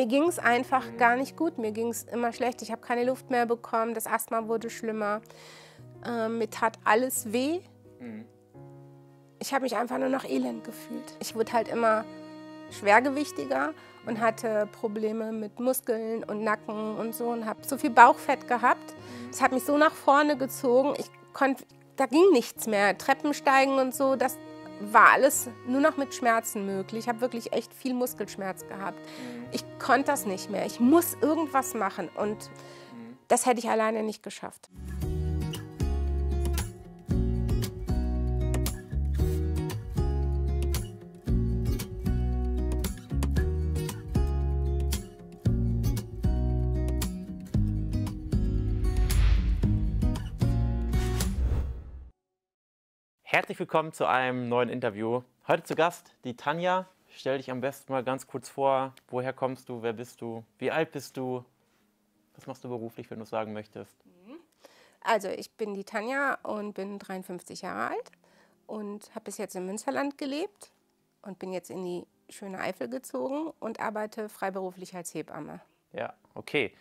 Mir ging es einfach mhm. gar nicht gut, mir ging es immer schlecht, ich habe keine Luft mehr bekommen, das Asthma wurde schlimmer, ähm, mir tat alles weh. Mhm. Ich habe mich einfach nur noch elend gefühlt. Ich wurde halt immer schwergewichtiger und mhm. hatte Probleme mit Muskeln und Nacken und so und habe so viel Bauchfett gehabt. Das mhm. hat mich so nach vorne gezogen, ich konnte, da ging nichts mehr. Treppensteigen und so, das, war alles nur noch mit Schmerzen möglich. Ich habe wirklich echt viel Muskelschmerz gehabt. Mhm. Ich konnte das nicht mehr. Ich muss irgendwas machen und mhm. das hätte ich alleine nicht geschafft. Herzlich willkommen zu einem neuen Interview. Heute zu Gast die Tanja. Stell dich am besten mal ganz kurz vor. Woher kommst du? Wer bist du? Wie alt bist du? Was machst du beruflich, wenn du es sagen möchtest? Mhm. Also, ich bin die Tanja und bin 53 Jahre alt und habe bis jetzt im Münsterland gelebt und bin jetzt in die schöne Eifel gezogen und arbeite freiberuflich als Hebamme. Ja, okay.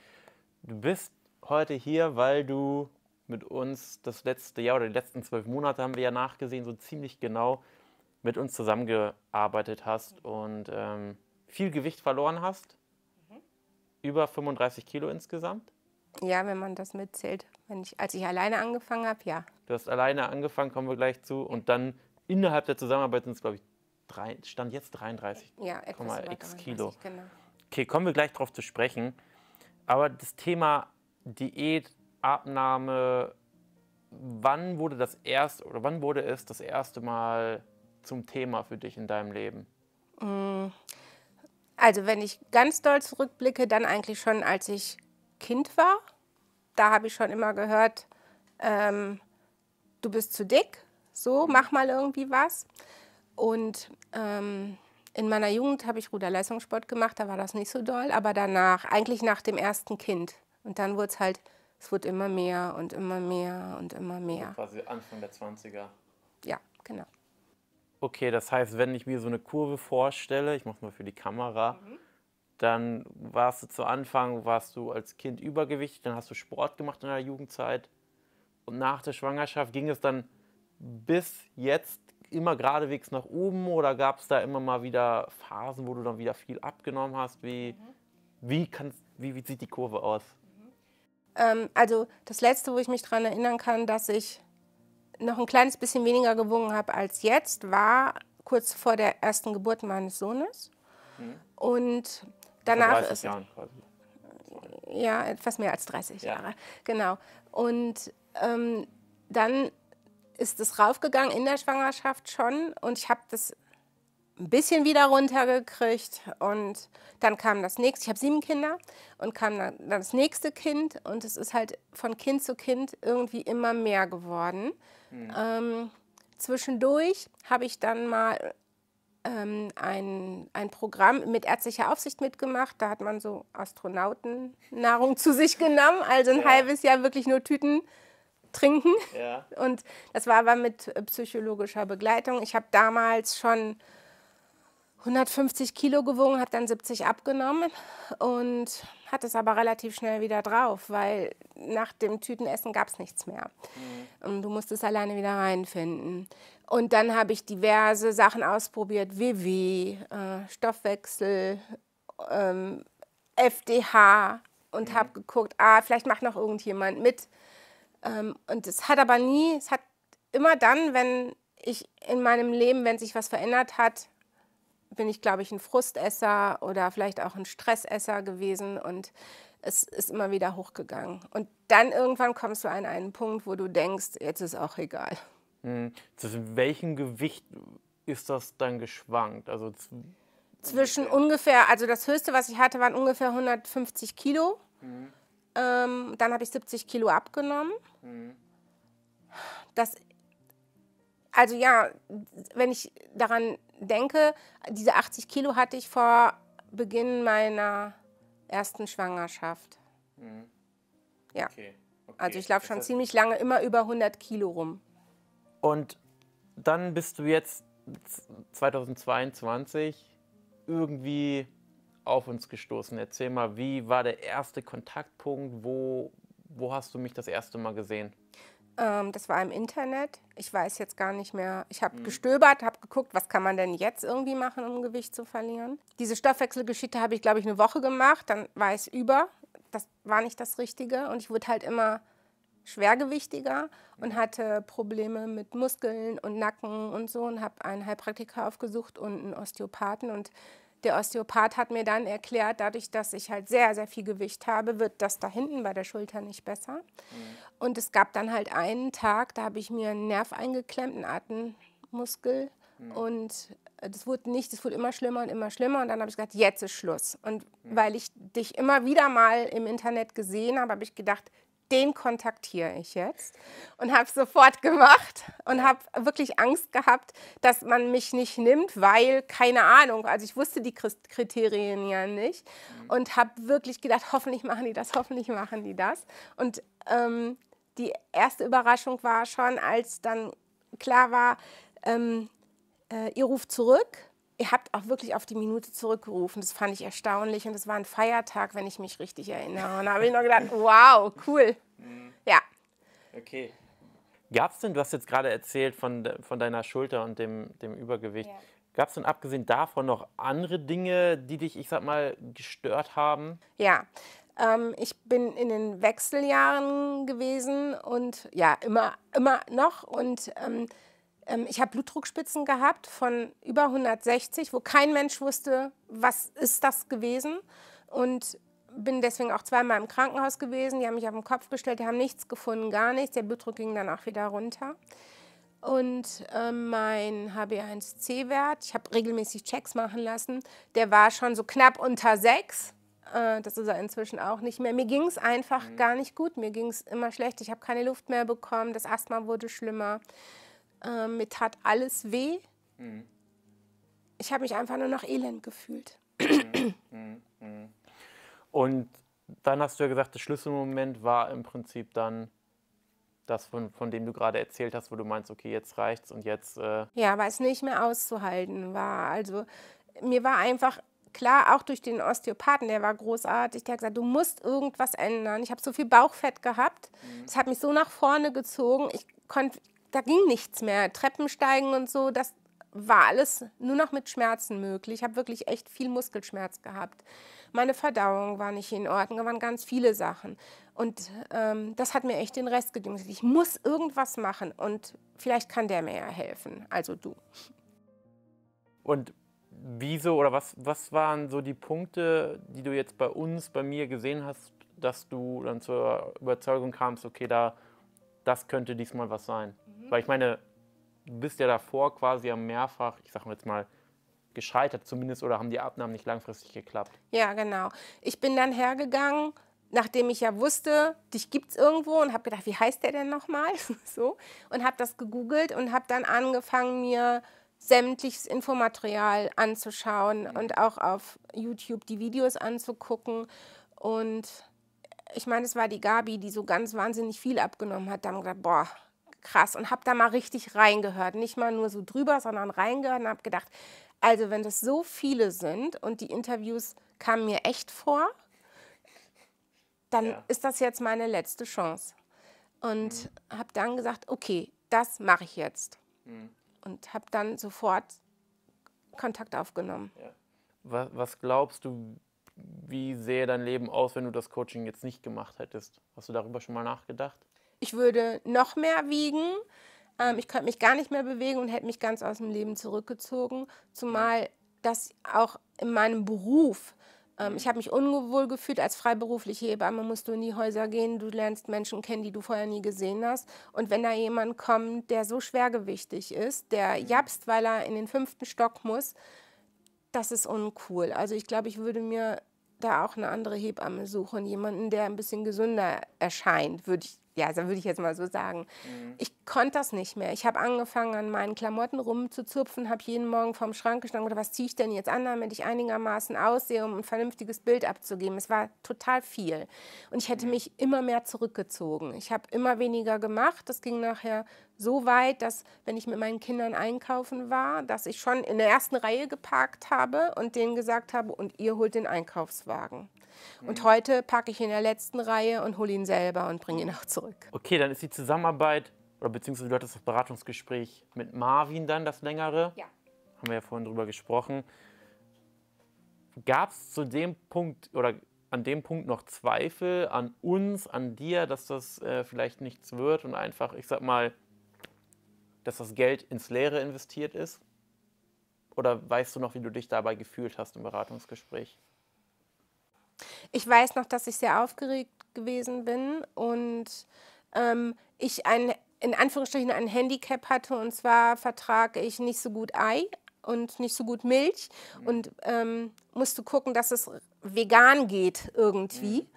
Du bist heute hier, weil du mit uns das letzte Jahr oder die letzten zwölf Monate haben wir ja nachgesehen, so ziemlich genau mit uns zusammengearbeitet hast und ähm, viel Gewicht verloren hast. Mhm. Über 35 Kilo insgesamt. Ja, wenn man das mitzählt. Wenn Ich, als ich alleine angefangen habe, ja. Du hast alleine angefangen, kommen wir gleich zu. Und dann innerhalb der Zusammenarbeit sind es, glaube ich, drei, stand jetzt 33, ja, etwas x Kilo. Genau. Okay, kommen wir gleich darauf zu sprechen. Aber das Thema Diät Abnahme, wann wurde das erst oder wann wurde es das erste Mal zum Thema für dich in deinem Leben? Mm. Also wenn ich ganz doll zurückblicke, dann eigentlich schon, als ich Kind war. Da habe ich schon immer gehört, ähm, du bist zu dick, so mhm. mach mal irgendwie was. Und ähm, in meiner Jugend habe ich Ruderleistungssport gemacht, da war das nicht so doll, aber danach, eigentlich nach dem ersten Kind. Und dann wurde es halt es wurde immer mehr und immer mehr und immer mehr. Also quasi Anfang der 20er. Ja, genau. Okay, das heißt, wenn ich mir so eine Kurve vorstelle, ich mache mal für die Kamera, mhm. dann warst du zu Anfang, warst du als Kind übergewichtig, dann hast du Sport gemacht in der Jugendzeit und nach der Schwangerschaft ging es dann bis jetzt immer geradewegs nach oben oder gab es da immer mal wieder Phasen, wo du dann wieder viel abgenommen hast? Wie, mhm. wie, kannst, wie, wie sieht die Kurve aus? Ähm, also das Letzte, wo ich mich daran erinnern kann, dass ich noch ein kleines bisschen weniger gewogen habe als jetzt, war kurz vor der ersten Geburt meines Sohnes. Mhm. Und danach. Vor 30 ist, Jahren quasi. Ja, etwas mehr als 30 ja. Jahre. Genau. Und ähm, dann ist es raufgegangen in der Schwangerschaft schon und ich habe das ein bisschen wieder runtergekriegt und dann kam das nächste, ich habe sieben Kinder und kam dann das nächste Kind und es ist halt von Kind zu Kind irgendwie immer mehr geworden. Mhm. Ähm, zwischendurch habe ich dann mal ähm, ein, ein Programm mit ärztlicher Aufsicht mitgemacht, da hat man so Astronautennahrung zu sich genommen, also ein ja. halbes Jahr wirklich nur Tüten trinken. Ja. Und das war aber mit psychologischer Begleitung. Ich habe damals schon 150 Kilo gewogen, hat dann 70 abgenommen und hat es aber relativ schnell wieder drauf, weil nach dem Tütenessen gab es nichts mehr. Mhm. Und du musstest alleine wieder reinfinden. Und dann habe ich diverse Sachen ausprobiert, WW, äh, Stoffwechsel, ähm, FDH und mhm. habe geguckt, ah, vielleicht macht noch irgendjemand mit. Ähm, und es hat aber nie, es hat immer dann, wenn ich in meinem Leben, wenn sich was verändert hat, bin ich, glaube ich, ein Frustesser oder vielleicht auch ein Stressesser gewesen und es ist immer wieder hochgegangen. Und dann irgendwann kommst du an einen Punkt, wo du denkst, jetzt ist auch egal. Mhm. Zwischen welchem Gewicht ist das dann geschwankt? Also zwischen ungefähr, also das höchste, was ich hatte, waren ungefähr 150 Kilo. Mhm. Ähm, dann habe ich 70 Kilo abgenommen. Mhm. Das also ja, wenn ich daran denke, diese 80 Kilo hatte ich vor Beginn meiner ersten Schwangerschaft. Mhm. Ja. Okay. Okay. Also ich laufe schon ziemlich lange immer über 100 Kilo rum. Und dann bist du jetzt 2022 irgendwie auf uns gestoßen. Erzähl mal, wie war der erste Kontaktpunkt? Wo, wo hast du mich das erste Mal gesehen? Ähm, das war im Internet. Ich weiß jetzt gar nicht mehr. Ich habe mhm. gestöbert, habe geguckt, was kann man denn jetzt irgendwie machen, um Gewicht zu verlieren. Diese Stoffwechselgeschichte habe ich, glaube ich, eine Woche gemacht. Dann war es über. Das war nicht das Richtige. Und ich wurde halt immer schwergewichtiger und mhm. hatte Probleme mit Muskeln und Nacken und so und habe einen Heilpraktiker aufgesucht und einen Osteopathen und der Osteopath hat mir dann erklärt, dadurch, dass ich halt sehr, sehr viel Gewicht habe, wird das da hinten bei der Schulter nicht besser. Mhm. Und es gab dann halt einen Tag, da habe ich mir einen Nerv eingeklemmt, einen Atemmuskel. Mhm. Und äh, das wurde nicht, es wurde immer schlimmer und immer schlimmer. Und dann habe ich gesagt, jetzt ist Schluss. Und mhm. weil ich dich immer wieder mal im Internet gesehen habe, habe ich gedacht, den kontaktiere ich jetzt. Und habe es sofort gemacht und habe wirklich Angst gehabt, dass man mich nicht nimmt, weil, keine Ahnung, also ich wusste die Kriterien ja nicht mhm. und habe wirklich gedacht, hoffentlich machen die das, hoffentlich machen die das. Und ähm, die erste Überraschung war schon, als dann klar war, ähm, äh, ihr ruft zurück ihr habt auch wirklich auf die Minute zurückgerufen. Das fand ich erstaunlich und es war ein Feiertag, wenn ich mich richtig erinnere. Und da habe ich noch gedacht, wow, cool. Mhm. Ja. Okay. Gab es denn, du hast jetzt gerade erzählt von, von deiner Schulter und dem, dem Übergewicht, ja. gab es denn abgesehen davon noch andere Dinge, die dich, ich sag mal, gestört haben? Ja, ähm, ich bin in den Wechseljahren gewesen und ja, immer, immer noch und... Ähm, ähm, ich habe Blutdruckspitzen gehabt von über 160, wo kein Mensch wusste, was ist das gewesen. Und bin deswegen auch zweimal im Krankenhaus gewesen. Die haben mich auf den Kopf gestellt, die haben nichts gefunden, gar nichts. Der Blutdruck ging dann auch wieder runter. Und äh, mein HB1C-Wert, ich habe regelmäßig Checks machen lassen, der war schon so knapp unter 6. Äh, das ist er inzwischen auch nicht mehr. Mir ging es einfach mhm. gar nicht gut. Mir ging es immer schlecht. Ich habe keine Luft mehr bekommen. Das Asthma wurde schlimmer äh, mir tat alles weh. Mhm. Ich habe mich einfach nur noch Elend gefühlt. Mhm. Mhm. Und dann hast du ja gesagt, der Schlüsselmoment war im Prinzip dann das, von, von dem du gerade erzählt hast, wo du meinst, okay, jetzt reicht's und jetzt. Äh ja, weil es nicht mehr auszuhalten war. Also mir war einfach klar, auch durch den Osteopathen, der war großartig, der hat gesagt, du musst irgendwas ändern. Ich habe so viel Bauchfett gehabt, mhm. es mhm. hat mich so nach vorne gezogen, ich konnte da ging nichts mehr. Treppensteigen und so, das war alles nur noch mit Schmerzen möglich. Ich habe wirklich echt viel Muskelschmerz gehabt. Meine Verdauung war nicht in Ordnung, da waren ganz viele Sachen. Und ähm, das hat mir echt den Rest gedüngt. Ich muss irgendwas machen und vielleicht kann der mir ja helfen, also du. Und wieso oder was, was waren so die Punkte, die du jetzt bei uns, bei mir gesehen hast, dass du dann zur Überzeugung kamst, okay, da das könnte diesmal was sein. Mhm. Weil ich meine, du bist ja davor quasi am mehrfach, ich sag mal jetzt mal, gescheitert zumindest oder haben die Abnahmen nicht langfristig geklappt. Ja, genau. Ich bin dann hergegangen, nachdem ich ja wusste, dich gibt es irgendwo und habe gedacht, wie heißt der denn nochmal? so. Und habe das gegoogelt und habe dann angefangen, mir sämtliches Infomaterial anzuschauen mhm. und auch auf YouTube die Videos anzugucken. Und ich meine, es war die Gabi, die so ganz wahnsinnig viel abgenommen hat. Da haben wir gedacht, boah, krass. Und habe da mal richtig reingehört. Nicht mal nur so drüber, sondern reingehört und habe gedacht, also wenn das so viele sind und die Interviews kamen mir echt vor, dann ja. ist das jetzt meine letzte Chance. Und mhm. habe dann gesagt, okay, das mache ich jetzt. Mhm. Und habe dann sofort Kontakt aufgenommen. Ja. Was, was glaubst du, wie sähe dein Leben aus, wenn du das Coaching jetzt nicht gemacht hättest? Hast du darüber schon mal nachgedacht? Ich würde noch mehr wiegen. Ähm, ich könnte mich gar nicht mehr bewegen und hätte mich ganz aus dem Leben zurückgezogen. Zumal das auch in meinem Beruf. Ähm, ich habe mich unwohl gefühlt als freiberufliche Hebamme. Musst du in die Häuser gehen, du lernst Menschen kennen, die du vorher nie gesehen hast. Und wenn da jemand kommt, der so schwergewichtig ist, der mhm. japst, weil er in den fünften Stock muss, das ist uncool. Also ich glaube, ich würde mir da auch eine andere Hebamme suchen, jemanden, der ein bisschen gesünder erscheint, würde ich ja, also ich jetzt mal so sagen. Mhm. Ich konnte das nicht mehr. Ich habe angefangen, an meinen Klamotten rumzuzupfen, habe jeden Morgen vorm Schrank gestanden oder was ziehe ich denn jetzt an, damit ich einigermaßen aussehe, um ein vernünftiges Bild abzugeben. Es war total viel. Und ich hätte mhm. mich immer mehr zurückgezogen. Ich habe immer weniger gemacht. Das ging nachher so weit, dass wenn ich mit meinen Kindern einkaufen war, dass ich schon in der ersten Reihe geparkt habe und denen gesagt habe, und ihr holt den Einkaufswagen. Und mhm. heute packe ich in der letzten Reihe und hole ihn selber und bringe ihn auch zurück. Okay, dann ist die Zusammenarbeit, oder beziehungsweise du hattest das Beratungsgespräch mit Marvin dann, das längere. Ja. Haben wir ja vorhin drüber gesprochen. Gab es zu dem Punkt oder an dem Punkt noch Zweifel an uns, an dir, dass das äh, vielleicht nichts wird und einfach, ich sag mal, dass das Geld ins Leere investiert ist? Oder weißt du noch, wie du dich dabei gefühlt hast im Beratungsgespräch? Ich weiß noch, dass ich sehr aufgeregt gewesen bin und ähm, ich ein, in Anführungsstrichen ein Handicap hatte und zwar vertrage ich nicht so gut Ei und nicht so gut Milch mhm. und ähm, musste gucken, dass es vegan geht irgendwie. Mhm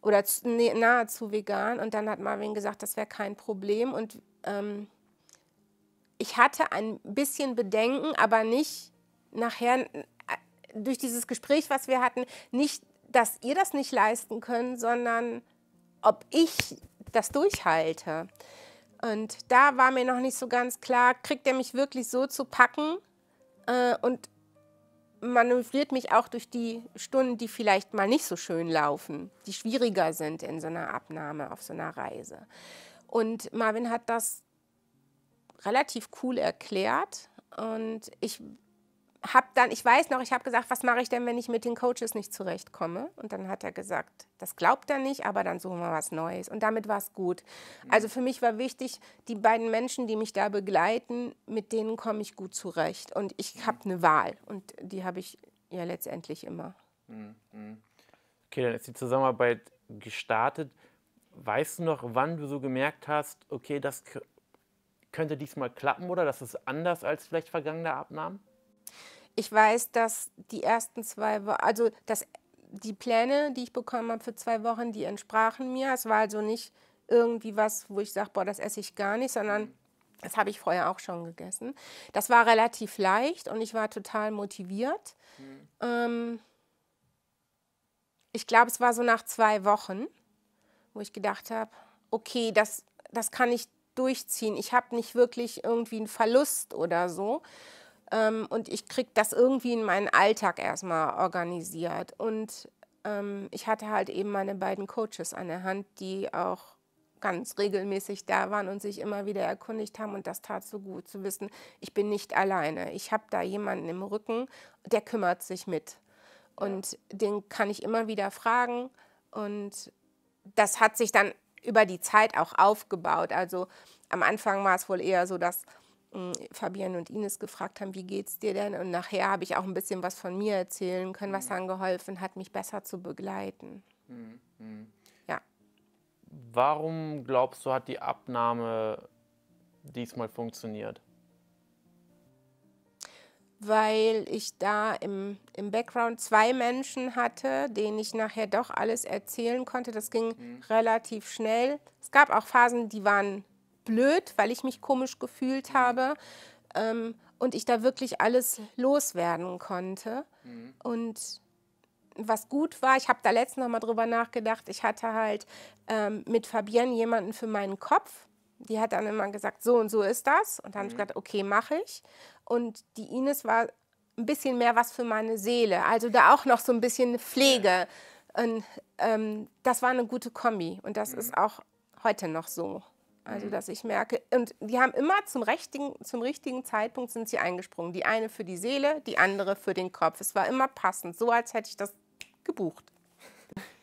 oder zu, nee, nahezu vegan. Und dann hat Marvin gesagt, das wäre kein Problem. Und ähm, ich hatte ein bisschen Bedenken, aber nicht nachher äh, durch dieses Gespräch, was wir hatten, nicht, dass ihr das nicht leisten könnt, sondern ob ich das durchhalte. Und da war mir noch nicht so ganz klar, kriegt er mich wirklich so zu packen äh, und manövriert mich auch durch die Stunden, die vielleicht mal nicht so schön laufen, die schwieriger sind in so einer Abnahme auf so einer Reise. Und Marvin hat das relativ cool erklärt. Und ich habe dann, ich weiß noch, ich habe gesagt, was mache ich denn, wenn ich mit den Coaches nicht zurechtkomme? Und dann hat er gesagt, das glaubt er nicht, aber dann suchen wir was Neues. Und damit war es gut. Mhm. Also für mich war wichtig, die beiden Menschen, die mich da begleiten, mit denen komme ich gut zurecht. Und ich mhm. habe eine Wahl. Und die habe ich ja letztendlich immer. Mhm, okay, dann ist die Zusammenarbeit gestartet. Weißt du noch, wann du so gemerkt hast, okay, das könnte diesmal klappen oder das ist anders als vielleicht vergangene Abnahmen? Ich weiß, dass die ersten zwei Wochen, also das, die Pläne, die ich bekommen habe für zwei Wochen, die entsprachen mir. Es war also nicht irgendwie was, wo ich sage, boah, das esse ich gar nicht, sondern mhm. das habe ich vorher auch schon gegessen. Das war relativ leicht und ich war total motiviert. Mhm. Ähm, ich glaube, es war so nach zwei Wochen, wo ich gedacht habe, okay, das, das kann ich durchziehen. Ich habe nicht wirklich irgendwie einen Verlust oder so. Ähm, und ich kriege das irgendwie in meinen Alltag erstmal organisiert. Und ähm, ich hatte halt eben meine beiden Coaches an der Hand, die auch ganz regelmäßig da waren und sich immer wieder erkundigt haben. Und das tat so gut zu wissen, ich bin nicht alleine. Ich habe da jemanden im Rücken, der kümmert sich mit. Und den kann ich immer wieder fragen. Und das hat sich dann über die Zeit auch aufgebaut. Also am Anfang war es wohl eher so, dass hm, Fabian und Ines gefragt haben, wie geht's dir denn? Und nachher habe ich auch ein bisschen was von mir erzählen können, was mhm. dann geholfen hat, mich besser zu begleiten. Mhm, mhm. Ja. Warum glaubst du, hat die Abnahme diesmal funktioniert? weil ich da im, im Background zwei Menschen hatte, denen ich nachher doch alles erzählen konnte. Das ging mhm. relativ schnell. Es gab auch Phasen, die waren blöd, weil ich mich komisch gefühlt mhm. habe ähm, und ich da wirklich alles loswerden konnte. Mhm. Und was gut war, ich habe da letztens noch mal drüber nachgedacht, ich hatte halt ähm, mit Fabienne jemanden für meinen Kopf, die hat dann immer gesagt, so und so ist das. Und dann mhm. habe ich gesagt, okay, mache ich. Und die Ines war ein bisschen mehr was für meine Seele. Also da auch noch so ein bisschen Pflege. Und ähm, das war eine gute Kombi. Und das mhm. ist auch heute noch so. Also, mhm. dass ich merke, und die haben immer zum richtigen, zum richtigen Zeitpunkt sind sie eingesprungen. Die eine für die Seele, die andere für den Kopf. Es war immer passend, so als hätte ich das gebucht.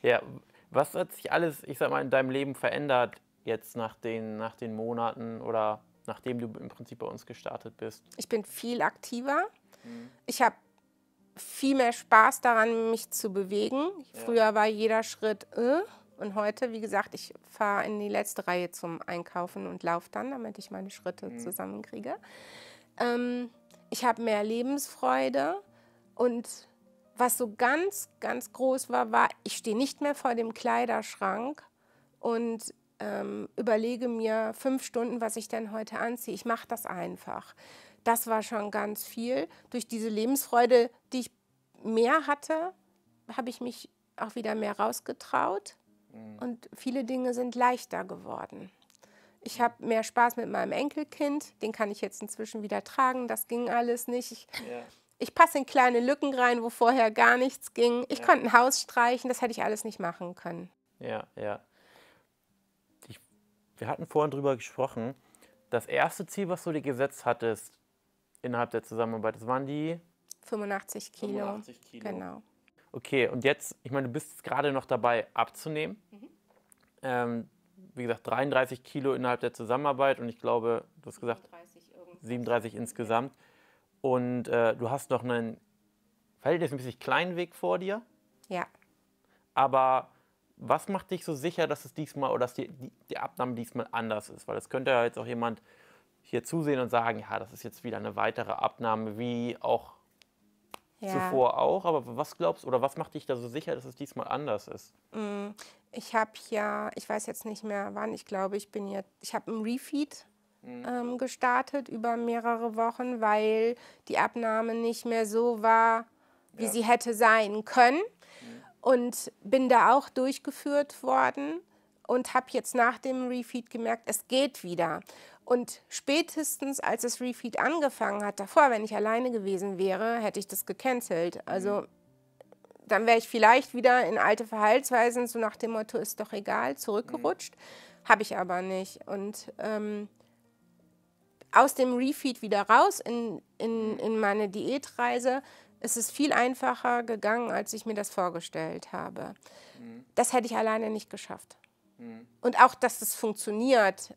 Ja, was hat sich alles, ich sag mal, in deinem Leben verändert jetzt nach den, nach den Monaten oder nachdem du im Prinzip bei uns gestartet bist? Ich bin viel aktiver. Mhm. Ich habe viel mehr Spaß daran, mich zu bewegen. Ja. Früher war jeder Schritt äh, und heute, wie gesagt, ich fahre in die letzte Reihe zum Einkaufen und laufe dann, damit ich meine Schritte mhm. zusammenkriege. Ähm, ich habe mehr Lebensfreude und was so ganz, ganz groß war, war, ich stehe nicht mehr vor dem Kleiderschrank und ähm, überlege mir fünf Stunden, was ich denn heute anziehe. Ich mache das einfach. Das war schon ganz viel. Durch diese Lebensfreude, die ich mehr hatte, habe ich mich auch wieder mehr rausgetraut mhm. und viele Dinge sind leichter geworden. Ich habe mehr Spaß mit meinem Enkelkind, den kann ich jetzt inzwischen wieder tragen, das ging alles nicht. Ich, ja. ich passe in kleine Lücken rein, wo vorher gar nichts ging. Ich ja. konnte ein Haus streichen, das hätte ich alles nicht machen können. Ja, ja wir hatten vorhin drüber gesprochen, das erste Ziel, was du dir gesetzt hattest innerhalb der Zusammenarbeit, das waren die 85 Kilo. 85 Kilo. Genau. Okay, und jetzt, ich meine, du bist gerade noch dabei abzunehmen. Mhm. Ähm, wie gesagt, 33 Kilo innerhalb der Zusammenarbeit und ich glaube, du hast gesagt 37, 37 insgesamt. Und äh, du hast noch einen verhältnismäßig kleinen Weg vor dir. Ja. Aber was macht dich so sicher, dass es diesmal oder dass die, die, die Abnahme diesmal anders ist? Weil es könnte ja jetzt auch jemand hier zusehen und sagen, ja, das ist jetzt wieder eine weitere Abnahme, wie auch ja. zuvor auch. Aber was glaubst oder was macht dich da so sicher, dass es diesmal anders ist? Mm, ich habe ja, ich weiß jetzt nicht mehr wann, ich glaube, ich bin jetzt, ich habe einen Refeed mhm. ähm, gestartet über mehrere Wochen, weil die Abnahme nicht mehr so war, wie ja. sie hätte sein können. Mhm und bin da auch durchgeführt worden und habe jetzt nach dem Refeed gemerkt, es geht wieder. Und spätestens, als das Refeed angefangen hat, davor, wenn ich alleine gewesen wäre, hätte ich das gecancelt. Also mhm. dann wäre ich vielleicht wieder in alte Verhaltensweisen, so nach dem Motto, ist doch egal, zurückgerutscht. Mhm. Habe ich aber nicht. Und ähm, aus dem Refeed wieder raus in, in, mhm. in meine Diätreise es ist viel einfacher gegangen, als ich mir das vorgestellt habe. Mhm. Das hätte ich alleine nicht geschafft. Mhm. Und auch, dass es funktioniert,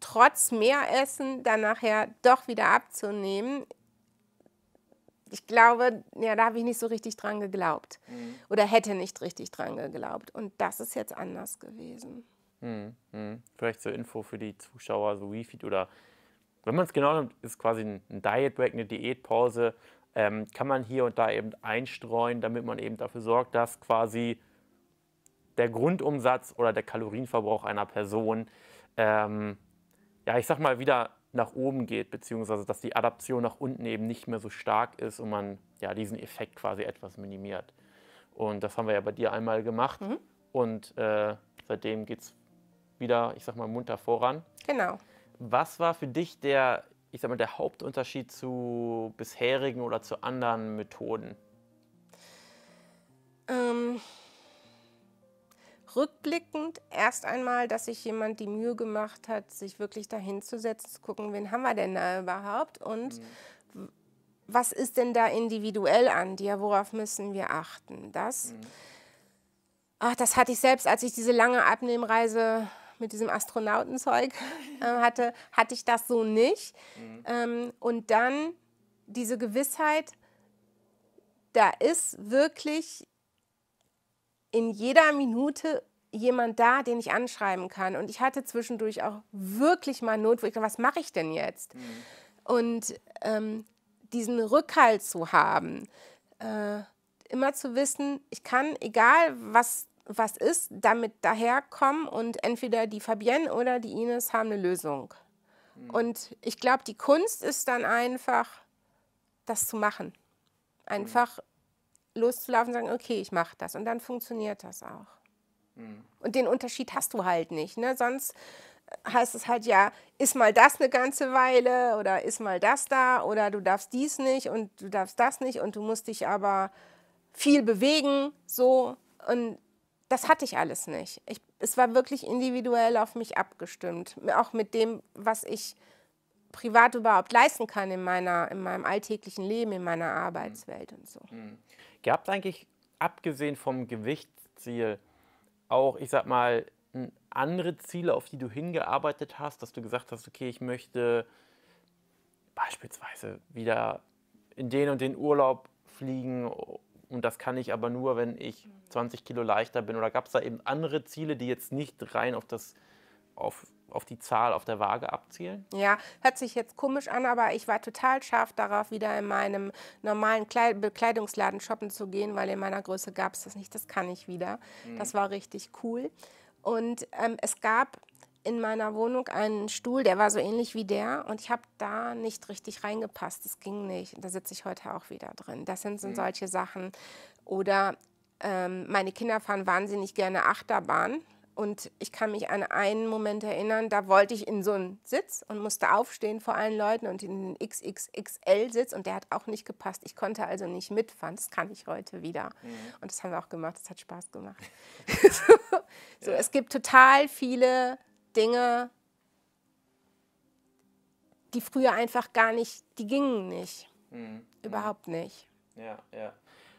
trotz mehr Essen dann nachher doch wieder abzunehmen. Ich glaube, ja, da habe ich nicht so richtig dran geglaubt mhm. oder hätte nicht richtig dran geglaubt. Und das ist jetzt anders gewesen. Mhm. Mhm. Vielleicht zur Info für die Zuschauer, so WeFeed oder wenn man es genau nimmt, ist quasi ein Diet Break, eine Diätpause, ähm, kann man hier und da eben einstreuen, damit man eben dafür sorgt, dass quasi der Grundumsatz oder der Kalorienverbrauch einer Person, ähm, ja, ich sag mal, wieder nach oben geht, beziehungsweise dass die Adaption nach unten eben nicht mehr so stark ist und man ja diesen Effekt quasi etwas minimiert. Und das haben wir ja bei dir einmal gemacht mhm. und äh, seitdem geht es wieder, ich sag mal, munter voran. Genau. Was war für dich der ich sag mal, der Hauptunterschied zu bisherigen oder zu anderen Methoden? Ähm, rückblickend erst einmal, dass sich jemand die Mühe gemacht hat, sich wirklich dahinzusetzen, zu gucken, wen haben wir denn da überhaupt und mhm. was ist denn da individuell an dir, worauf müssen wir achten? Das. Mhm. Ach, das hatte ich selbst, als ich diese lange Abnehmreise mit diesem Astronautenzeug ähm, hatte, hatte ich das so nicht. Mhm. Ähm, und dann diese Gewissheit, da ist wirklich in jeder Minute jemand da, den ich anschreiben kann. Und ich hatte zwischendurch auch wirklich mal Not, wo ich dachte, was mache ich denn jetzt? Mhm. Und ähm, diesen Rückhalt zu haben, äh, immer zu wissen, ich kann, egal was was ist, damit daherkommen und entweder die Fabienne oder die Ines haben eine Lösung. Mhm. Und ich glaube, die Kunst ist dann einfach, das zu machen. Einfach mhm. loszulaufen und sagen, okay, ich mache das. Und dann funktioniert das auch. Mhm. Und den Unterschied hast du halt nicht. Ne? Sonst heißt es halt ja, ist mal das eine ganze Weile oder ist mal das da oder du darfst dies nicht und du darfst das nicht und du musst dich aber viel bewegen, so und das hatte ich alles nicht. Ich, es war wirklich individuell auf mich abgestimmt. Auch mit dem, was ich privat überhaupt leisten kann in, meiner, in meinem alltäglichen Leben, in meiner mhm. Arbeitswelt und so. Mhm. Gab es eigentlich, abgesehen vom Gewichtsziel, auch, ich sag mal, andere Ziele, auf die du hingearbeitet hast, dass du gesagt hast, okay, ich möchte beispielsweise wieder in den und den Urlaub fliegen und das kann ich aber nur, wenn ich 20 mhm. Kilo leichter bin. Oder gab es da eben andere Ziele, die jetzt nicht rein auf das, auf, auf die Zahl auf der Waage abzielen? Ja, hört sich jetzt komisch an, aber ich war total scharf darauf, wieder in meinem normalen Kleid Bekleidungsladen shoppen zu gehen, weil in meiner Größe gab es das nicht. Das kann ich wieder. Mhm. Das war richtig cool. Und ähm, es gab in meiner Wohnung einen Stuhl, der war so ähnlich wie der und ich habe da nicht richtig reingepasst. Das ging nicht. Da sitze ich heute auch wieder drin. Das sind so mhm. solche Sachen. Oder ähm, meine Kinder fahren wahnsinnig gerne Achterbahn. Und ich kann mich an einen Moment erinnern, da wollte ich in so einen Sitz und musste aufstehen vor allen Leuten und in den XXXL-Sitz und der hat auch nicht gepasst. Ich konnte also nicht mitfahren. Das kann ich heute wieder. Mhm. Und das haben wir auch gemacht. Das hat Spaß gemacht. so, ja. Es gibt total viele Dinge, die früher einfach gar nicht, die gingen nicht. Mhm. Überhaupt nicht. Ja, ja.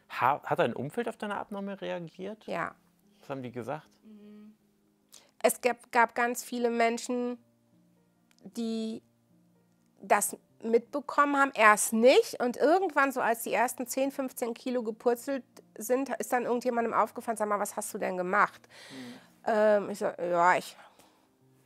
Hat dein Umfeld auf deine Abnahme reagiert? Ja. Was haben die gesagt? Mhm. Es gab, gab ganz viele Menschen, die das mitbekommen haben, erst nicht. Und irgendwann, so als die ersten 10, 15 Kilo gepurzelt sind, ist dann irgendjemandem aufgefallen, sag mal, was hast du denn gemacht? Mhm. Ähm, ich so, ja, ich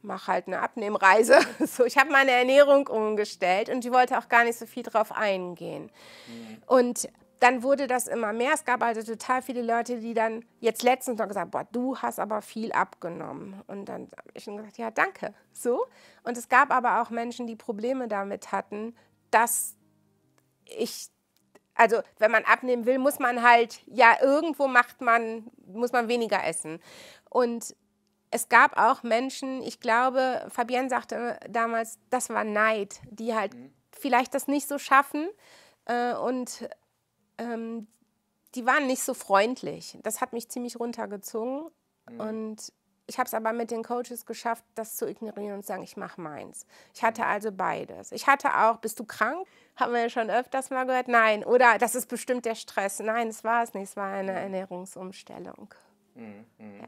mache halt eine Abnehmreise. So, ich habe meine Ernährung umgestellt und die wollte auch gar nicht so viel drauf eingehen. Mhm. Und dann wurde das immer mehr. Es gab also total viele Leute, die dann jetzt letztens noch gesagt boah, du hast aber viel abgenommen. Und dann habe ich schon gesagt, ja, danke. So. Und es gab aber auch Menschen, die Probleme damit hatten, dass ich, also wenn man abnehmen will, muss man halt, ja, irgendwo macht man, muss man weniger essen. Und es gab auch Menschen, ich glaube, Fabienne sagte damals, das war Neid, die halt mhm. vielleicht das nicht so schaffen äh, und ähm, die waren nicht so freundlich. Das hat mich ziemlich runtergezogen mhm. und ich habe es aber mit den Coaches geschafft, das zu ignorieren und zu sagen, ich mache meins. Ich mhm. hatte also beides. Ich hatte auch, bist du krank? Haben wir ja schon öfters mal gehört. Nein, oder das ist bestimmt der Stress. Nein, es war es nicht, es war eine mhm. Ernährungsumstellung. Mhm. Ja.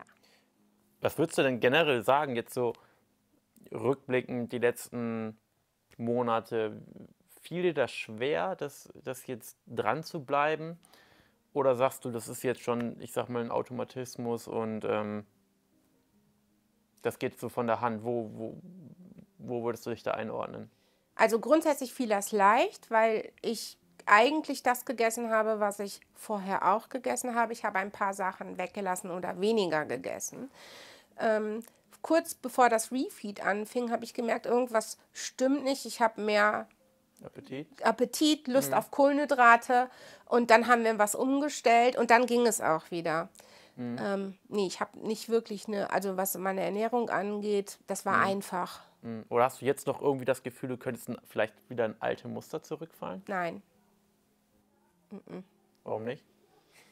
Was würdest du denn generell sagen, jetzt so rückblickend die letzten Monate? Fiel dir das schwer, das, das jetzt dran zu bleiben? Oder sagst du, das ist jetzt schon, ich sag mal, ein Automatismus und ähm, das geht so von der Hand? Wo, wo, wo würdest du dich da einordnen? Also grundsätzlich fiel das leicht, weil ich eigentlich das gegessen habe, was ich vorher auch gegessen habe. Ich habe ein paar Sachen weggelassen oder weniger gegessen ähm, kurz bevor das Refeed anfing, habe ich gemerkt, irgendwas stimmt nicht. Ich habe mehr Appetit, Appetit Lust mhm. auf Kohlenhydrate. Und dann haben wir was umgestellt und dann ging es auch wieder. Mhm. Ähm, nee, ich habe nicht wirklich eine, also was meine Ernährung angeht, das war mhm. einfach. Mhm. Oder hast du jetzt noch irgendwie das Gefühl, du könntest vielleicht wieder in alte Muster zurückfallen? Nein. Mhm. Warum nicht?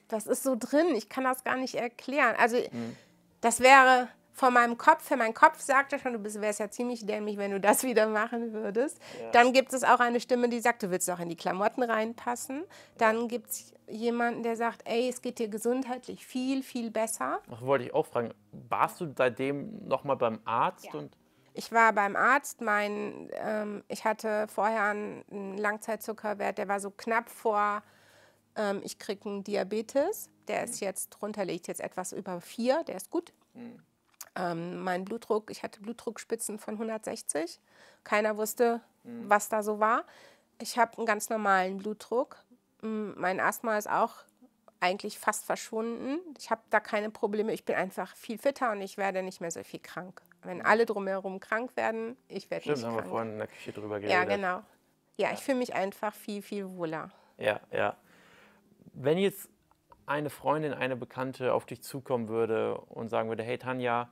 Das ist so drin, ich kann das gar nicht erklären. Also mhm. Das wäre vor meinem Kopf, für meinen Kopf sagte schon, du wärst ja ziemlich dämlich, wenn du das wieder machen würdest. Ja. Dann gibt es auch eine Stimme, die sagt, du willst auch in die Klamotten reinpassen. Dann gibt es jemanden, der sagt, ey, es geht dir gesundheitlich viel, viel besser. Das wollte ich auch fragen. Warst du seitdem nochmal beim Arzt? Ja. Und ich war beim Arzt. Mein, ähm, ich hatte vorher einen Langzeitzuckerwert, der war so knapp vor, ähm, ich kriege einen Diabetes. Der ist jetzt drunter, liegt jetzt etwas über 4, der ist gut. Mhm. Ähm, mein Blutdruck, ich hatte Blutdruckspitzen von 160. Keiner wusste, mhm. was da so war. Ich habe einen ganz normalen Blutdruck. Mein Asthma ist auch eigentlich fast verschwunden. Ich habe da keine Probleme. Ich bin einfach viel fitter und ich werde nicht mehr so viel krank. Wenn mhm. alle drumherum krank werden, ich werde Stimmt, nicht haben krank. haben wir vorhin in der Küche drüber geredet. Ja, genau. Ja, ja. ich fühle mich einfach viel, viel wohler. Ja, ja. Wenn jetzt eine Freundin, eine Bekannte auf dich zukommen würde und sagen würde, hey Tanja,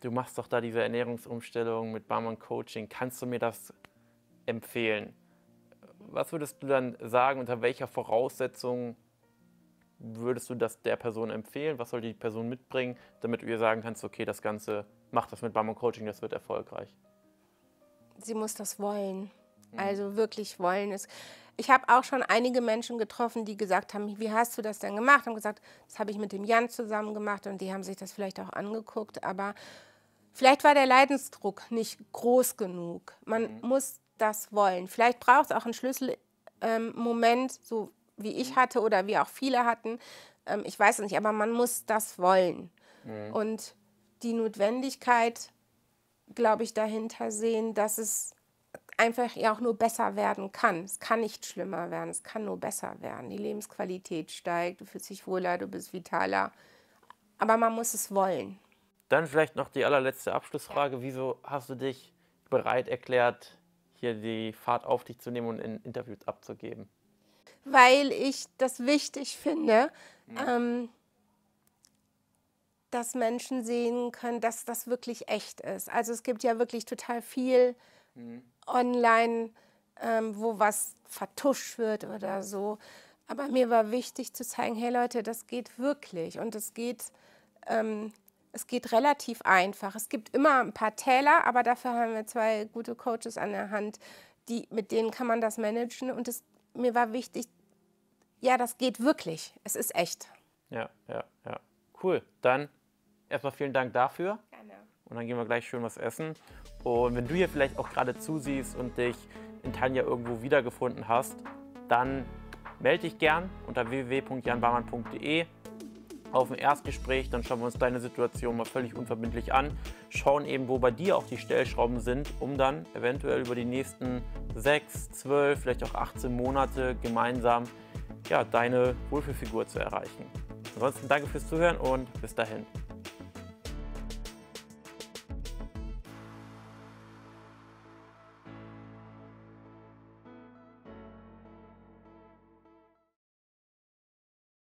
du machst doch da diese Ernährungsumstellung mit Barmann Coaching, kannst du mir das empfehlen? Was würdest du dann sagen, unter welcher Voraussetzung würdest du das der Person empfehlen? Was soll die Person mitbringen, damit du ihr sagen kannst, okay, das Ganze, mach das mit Barmann Coaching, das wird erfolgreich? Sie muss das wollen. Mhm. Also wirklich wollen. Es, ich habe auch schon einige Menschen getroffen, die gesagt haben, wie hast du das denn gemacht? Haben gesagt, das habe ich mit dem Jan zusammen gemacht und die haben sich das vielleicht auch angeguckt, aber vielleicht war der Leidensdruck nicht groß genug. Man mhm. muss das wollen. Vielleicht braucht es auch einen Schlüsselmoment, ähm, so wie ich mhm. hatte oder wie auch viele hatten. Ähm, ich weiß es nicht, aber man muss das wollen. Mhm. Und die Notwendigkeit, glaube ich, dahinter sehen, dass es einfach ja auch nur besser werden kann. Es kann nicht schlimmer werden, es kann nur besser werden. Die Lebensqualität steigt, du fühlst dich wohler, du bist vitaler. Aber man muss es wollen. Dann vielleicht noch die allerletzte Abschlussfrage. Wieso hast du dich bereit erklärt, hier die Fahrt auf dich zu nehmen und in Interviews abzugeben? Weil ich das wichtig finde, ja. Mhm. ähm, dass Menschen sehen können, dass das wirklich echt ist. Also es gibt ja wirklich total viel mhm. online, ähm, wo was vertuscht wird oder so. Aber mir war wichtig zu zeigen, hey Leute, das geht wirklich und es geht, ähm, es geht relativ einfach. Es gibt immer ein paar Täler, aber dafür haben wir zwei gute Coaches an der Hand, die, mit denen kann man das managen. Und das, mir war wichtig, ja, das geht wirklich. Es ist echt. Ja, ja, ja. Cool. Dann erstmal vielen Dank dafür und dann gehen wir gleich schön was essen. Und wenn du hier vielleicht auch gerade zusiehst und dich in Tanja irgendwo wiedergefunden hast, dann melde dich gern unter www.janbarmann.de auf ein Erstgespräch, dann schauen wir uns deine Situation mal völlig unverbindlich an, schauen eben, wo bei dir auch die Stellschrauben sind, um dann eventuell über die nächsten 6, 12, vielleicht auch 18 Monate gemeinsam ja, deine Wohlfühlfigur zu erreichen. Ansonsten danke fürs Zuhören und bis dahin.